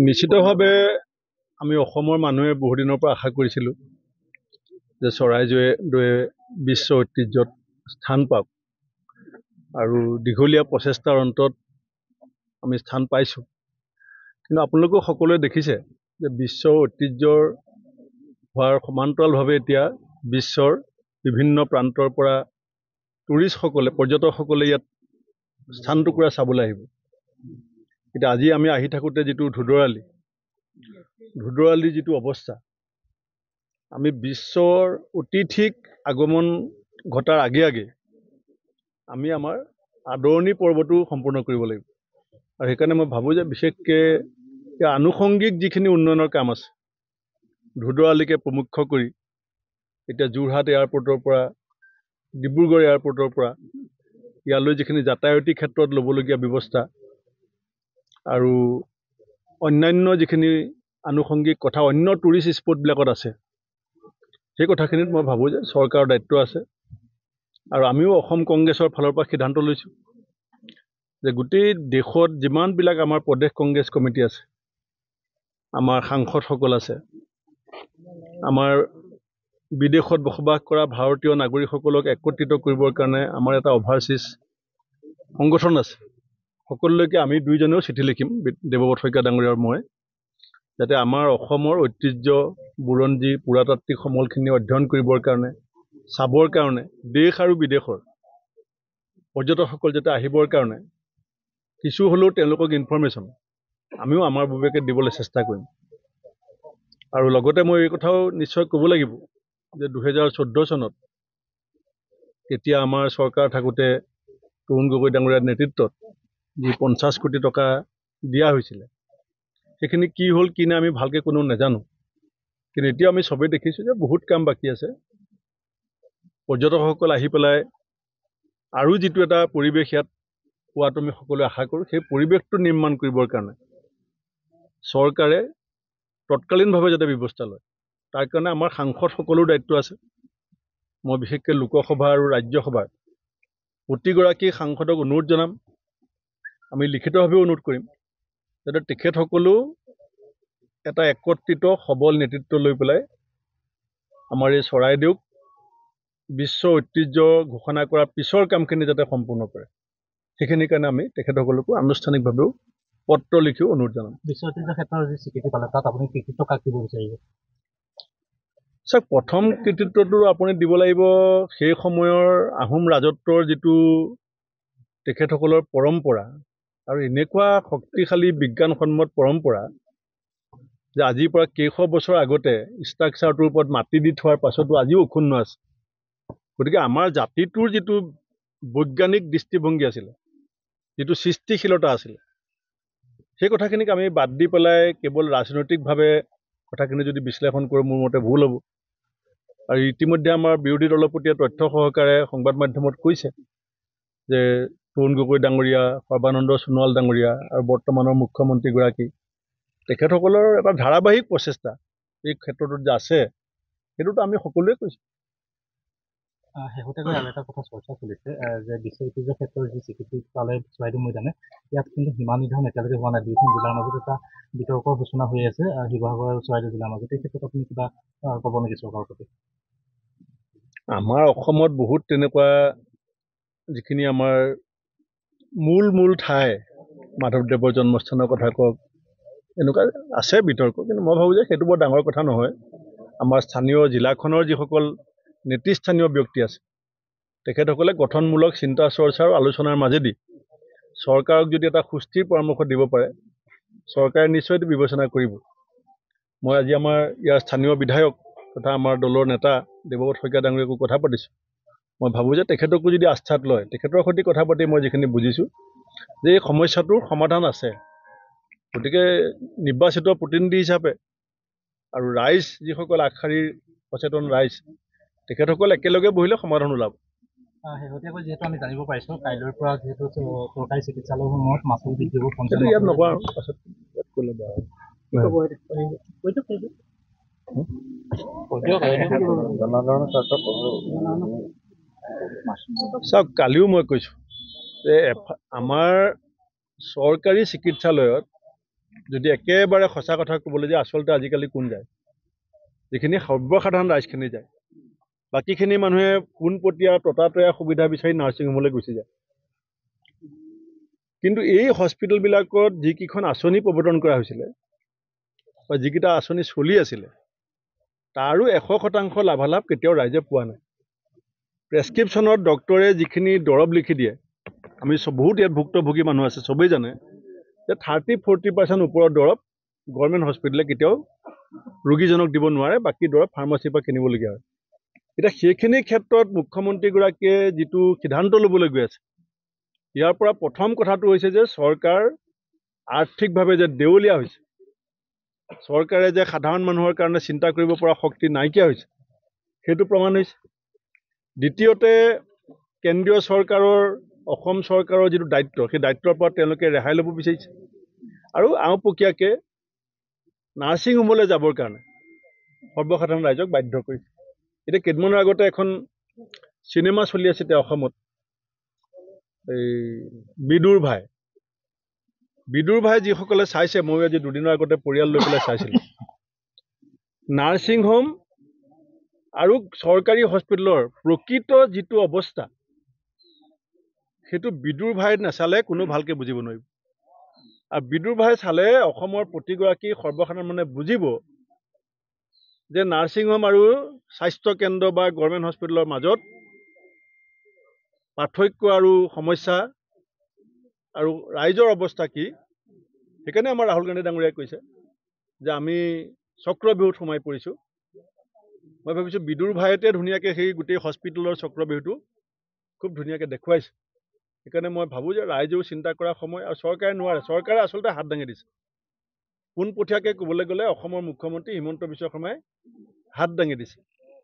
নিশ্চিতভাৱে আমি অসমৰ মানুহে বহুদিনৰ পৰা আশা কৰিছিলোঁ যে চৰাইদেউ দুৱে বিশ্ব ঐতিহ্যত স্থান পাওক আৰু দীঘলীয়া প্ৰচেষ্টাৰ অন্তত আমি স্থান পাইছোঁ কিন্তু আপোনালোকেও সকলোৱে দেখিছে যে বিশ্ব ঐতিহ্যৰ হোৱাৰ সমান্তৰালভাৱে এতিয়া বিশ্বৰ বিভিন্ন প্ৰান্তৰ পৰা টুৰিষ্টসকলে পৰ্যটকসকলে ইয়াত স্থান টুকুৰা চাবলৈ আহিব এতিয়া আজি আমি আহি থাকোঁতে যিটো ধুদৰালি ধুদৰালিৰ যিটো অৱস্থা আমি বিশ্বৰ অতিথিক আগমন ঘটাৰ আগে আগে আমি আমাৰ আদৰণি পৰ্বটো সম্পূৰ্ণ কৰিব লাগিব আৰু সেইকাৰণে মই ভাবোঁ যে বিশেষকৈ আনুষংগিক যিখিনি উন্নয়নৰ কাম আছে ধুদৰালিকে প্ৰমুখ্য কৰি এতিয়া যোৰহাট এয়াৰপৰ্টৰ পৰা ডিব্ৰুগড় এয়াৰপৰ্টৰ পৰা ইয়ালৈ যিখিনি যাতায়তী ক্ষেত্ৰত ল'বলগীয়া ব্যৱস্থা আৰু অন্যান্য যিখিনি আনুষংগিক কথা অন্য টুৰিষ্ট স্পটবিলাকত আছে সেই কথাখিনিত মই ভাবোঁ যে চৰকাৰৰ দায়িত্ব আছে আৰু আমিও অসম কংগ্ৰেছৰ ফালৰ পৰা সিদ্ধান্ত লৈছোঁ যে গোটেই দেশত যিমানবিলাক আমাৰ প্ৰদেশ কংগ্ৰেছ কমিটি আছে আমাৰ সাংসদসকল আছে আমাৰ বিদেশত বসবাস কৰা ভাৰতীয় নাগৰিকসকলক একত্ৰিত কৰিবৰ কাৰণে আমাৰ এটা অভাৰচিজ সংগঠন আছে সকলোকে আমি দুইজনেও চিঠি লিখিম দেৱপথ শইকীয়া ডাঙৰীয়া আৰু মই যাতে আমাৰ অসমৰ ঐতিহ্য বুৰঞ্জী পুৰাতাত্বিক সমলখিনি অধ্যয়ন কৰিবৰ কাৰণে চাবৰ কাৰণে দেশ আৰু বিদেশৰ পৰ্যটকসকল যাতে আহিবৰ কাৰণে কিছু হ'লেও তেওঁলোকক ইনফৰ্মেশ্যন আমিও আমাৰ বিবেকে দিবলৈ চেষ্টা কৰিম আৰু লগতে মই এই কথাও নিশ্চয় ক'ব লাগিব যে দুহেজাৰ চৈধ্য চনত তেতিয়া আমাৰ চৰকাৰ থাকোঁতে তৰুণ গগৈ ডাঙৰীয়াৰ নেতৃত্বত যি পঞ্চাছ কোটি টকা দিয়া হৈছিলে সেইখিনি কি হ'ল কি নাই আমি ভালকৈ কোনো নাজানো কিন্তু এতিয়া আমি চবেই দেখিছোঁ যে বহুত কাম বাকী আছে পৰ্যটকসকল আহি পেলাই আৰু যিটো এটা পৰিৱেশ ইয়াত পোৱাটো আমি সকলোৱে আশা কৰোঁ সেই পৰিৱেশটো নিৰ্মাণ কৰিবৰ কাৰণে চৰকাৰে তৎকালীনভাৱে যাতে ব্যৱস্থা লয় তাৰ কাৰণে আমাৰ সাংসদসকলৰো দায়িত্ব আছে মই বিশেষকৈ লোকসভা আৰু ৰাজ্যসভাৰ প্ৰতিগৰাকী সাংসদক অনুৰোধ জনাম আমি লিখিতভাৱেও অনুৰোধ কৰিম যাতে তেখেতসকলেও এটা একত্ৰিত সবল নেতৃত্ব লৈ পেলাই আমাৰ এই চৰাইদেউক বিশ্ব ঐতিহ্য ঘোষণা কৰাৰ পিছৰ কামখিনি যাতে সম্পূৰ্ণ কৰে সেইখিনিৰ কাৰণে আমি তেখেতসকলকো আনুষ্ঠানিকভাৱেও পত্ৰ লিখিও অনুৰোধ জনাম বিশ্ব ঐতিহ্য ক্ষেত্ৰৰ যি স্বীকৃতি পালে তাত আপুনি কৃতিত্ব কাক দিব বিচাৰিব চাওক প্ৰথম কৃতিত্বটো আপুনি দিব লাগিব সেই সময়ৰ আহোম ৰাজত্বৰ যিটো তেখেতসকলৰ পৰম্পৰা আৰু এনেকুৱা শক্তিশালী বিজ্ঞানসন্মত পৰম্পৰা যে আজিৰ পৰা কেইশ বছৰ আগতে ষ্ট্ৰাকচাৰটোৰ ওপৰত মাটি দি থোৱাৰ পাছতো আজিও অক্ষুণ্ণ আছে গতিকে আমাৰ জাতিটোৰ যিটো বৈজ্ঞানিক দৃষ্টিভংগী আছিলে যিটো সৃষ্টিশীলতা আছিলে সেই কথাখিনিক আমি বাদ দি পেলাই কেৱল ৰাজনৈতিকভাৱে কথাখিনি যদি বিশ্লেষণ কৰোঁ মোৰ মতে ভুল হ'ব আৰু ইতিমধ্যে আমাৰ বিৰোধী দলৰ প্ৰতি তথ্য সহকাৰে সংবাদ মাধ্যমত কৈছে যে তৰুণ গগৈ ডাঙৰীয়া সৰ্বানন্দ সোণোৱাল ডাঙৰীয়া আৰু বৰ্তমানৰ মুখ্যমন্ত্ৰীগৰাকী তেখেতসকলৰ এটা ধাৰাবাহিক প্ৰচেষ্টা এই ক্ষেত্ৰটোত যে আছে সেইটোতো আমি সকলোৱে কৈছোঁ শেহতীয়াকৈ আৰু এটা কথা চৰ্চা চলিছে যে বিশ্ব ঐতিহ্য ক্ষেত্ৰৰ যি চিকিৎসালয় চৰাইদেউ মৈদামে ইয়াত কিন্তু সীমা নিৰ্ধাৰণ এতিয়ালৈকে হোৱা নাই দুয়োখন জিলাৰ মাজত এটা বিতৰ্কৰ সূচনা হৈ আছে শিৱসাগৰ আৰু চৰাইদেউ জিলাৰ মাজত এই ক্ষেত্ৰত আপুনি কিবা ক'ব নেকি চৰকাৰৰ প্ৰতি আমাৰ অসমত বহুত তেনেকুৱা যিখিনি আমাৰ মূল মূল ঠাই মাধৱদেৱৰ জন্মস্থানৰ কথা কওক এনেকুৱা আছে বিতৰ্ক কিন্তু মই ভাবোঁ যে সেইটো বৰ ডাঙৰ কথা নহয় আমাৰ স্থানীয় জিলাখনৰ যিসকল নেতৃস্থানীয় ব্যক্তি আছে তেখেতসকলে গঠনমূলক চিন্তা চৰ্চা আৰু আলোচনাৰ মাজেদি চৰকাৰক যদি এটা সুস্থিৰ পৰামৰ্শ দিব পাৰে চৰকাৰে নিশ্চয় বিবেচনা কৰিব মই আজি আমাৰ ইয়াৰ স্থানীয় বিধায়ক তথা আমাৰ দলৰ নেতা দেৱব্ৰত শইকীয়া ডাঙৰীয়াকো কথা পাতিছোঁ মই ভাবোঁ যে তেখেতকো যদি আস্থাত লয় তেখেতৰ সৈতে কথা পাতি মই যিখিনি বুজিছোঁ যে এই সমস্যাটোৰ সমাধান আছে গতিকে নিৰ্বাচিত প্ৰতিনিধি হিচাপে আৰু ৰাইজ যিসকল আগশাৰীৰ সচেতন ৰাইজ তেখেতসকল একেলগে বহিলে সমাধান ওলাব শেহতীয়াকৈ যিহেতু আমি জানিব পাৰিছোঁ কাইলৈৰ পৰা যিহেতু চৰকাৰী চিকিৎসালয়সমূহত মাচুল বৃদ্ধিবোৰ ইয়াত নকৰোঁ চাওক কালিও মই কৈছোঁ যে আমাৰ চৰকাৰী চিকিৎসালয়ত যদি একেবাৰে সঁচা কথা ক'বলৈ যায় আচলতে আজিকালি কোন যায় যিখিনি সৰ্বসাধাৰণ ৰাইজখিনি যায় বাকীখিনি মানুহে পোনপটীয়া ততাতৈয়া সুবিধা বিচাৰি নাৰ্ছিং হোমলৈ গুচি যায় কিন্তু এই হস্পিটেলবিলাকত যিকেইখন আঁচনি প্ৰৱৰ্তন কৰা হৈছিলে বা যিকেইটা আঁচনি চলি আছিলে তাৰো এশ শতাংশ লাভালাভ কেতিয়াও ৰাইজে পোৱা নাই প্ৰেছক্ৰিপশ্যনত ডক্টৰে যিখিনি দৰৱ লিখি দিয়ে আমি বহুত ইয়াত ভুক্তভোগী মানুহ আছে চবেই জানে যে থাৰ্টি ফৰ্টি পাৰ্চেণ্ট ওপৰৰ দৰৱ গভৰ্ণমেণ্ট হস্পিটেলে কেতিয়াও ৰোগীজনক দিব নোৱাৰে বাকী দৰৱ ফাৰ্মাচীৰ পৰা কিনিবলগীয়া হয় এতিয়া সেইখিনি ক্ষেত্ৰত মুখ্যমন্ত্ৰীগৰাকীয়ে যিটো সিদ্ধান্ত ল'বলৈ গৈ আছে ইয়াৰ পৰা প্ৰথম কথাটো হৈছে যে চৰকাৰ আৰ্থিকভাৱে যে দেউলীয়া হৈছে চৰকাৰে যে সাধাৰণ মানুহৰ কাৰণে চিন্তা কৰিব পৰা শক্তি নাইকিয়া হৈছে সেইটো প্ৰমাণ হৈছে দ্বিতীয়তে কেন্দ্ৰীয় চৰকাৰৰ অসম চৰকাৰৰ যিটো দায়িত্ব সেই দায়িত্বৰ পৰা তেওঁলোকে ৰেহাই ল'ব বিচাৰিছে আৰু আওপকীয়াকে নাৰ্ছিং হোমলৈ যাবৰ কাৰণে সৰ্বসাধাৰণ ৰাইজক বাধ্য কৰিছে এতিয়া কেইদিনমানৰ আগতে এখন চিনেমা চলি আছে এতিয়া অসমত এই বিদুৰ ভাই বিদুৰ ভাই যিসকলে চাইছে ময়ো আজি দুদিনৰ আগতে পৰিয়াল লৈ পেলাই চাইছিলোঁ নাৰ্ছিং হোম আৰু চৰকাৰী হস্পিটেলৰ প্ৰকৃত যিটো অৱস্থা সেইটো বিদুৰ ভাই নাচালে কোনো ভালকৈ বুজিব নোৱাৰিব আৰু বিদুৰ ভাই চালে অসমৰ প্ৰতিগৰাকী সৰ্বসাধাৰণে বুজিব যে নাৰ্ছিং হোম আৰু স্বাস্থ্যকেন্দ্ৰ বা গভৰ্ণমেণ্ট হস্পিটেলৰ মাজত পাৰ্থক্য আৰু সমস্যা আৰু ৰাইজৰ অৱস্থা কি সেইকাৰণে আমাৰ ৰাহুল গান্ধী ডাঙৰীয়াই কৈছে যে আমি চক্ৰ বিহুত সোমাই পৰিছোঁ মই ভাবিছোঁ বিদুৰ ভাইতে ধুনীয়াকৈ সেই গোটেই হস্পিটেলৰ চক্ৰব্যূহটো খুব ধুনীয়াকৈ দেখুৱাইছে সেইকাৰণে মই ভাবোঁ যে ৰাইজেও চিন্তা কৰাৰ সময় আৰু চৰকাৰে নোৱাৰে চৰকাৰে আচলতে হাত দাঙি দিছে পোনপটীয়াকৈ ক'বলৈ গ'লে অসমৰ মুখ্যমন্ত্ৰী হিমন্ত বিশ্ব শৰ্মাই হাত দাঙি দিছে